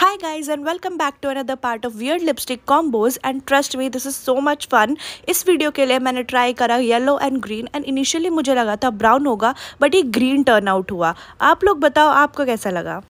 Hi guys and welcome back to another part of weird lipstick combos and trust me this is so much fun इस video के लिए मैंने try करा yellow and green and initially मुझे लगा था brown होगा but ये ग्रीन टर्न आउट हुआ आप लोग बताओ आपको कैसा लगा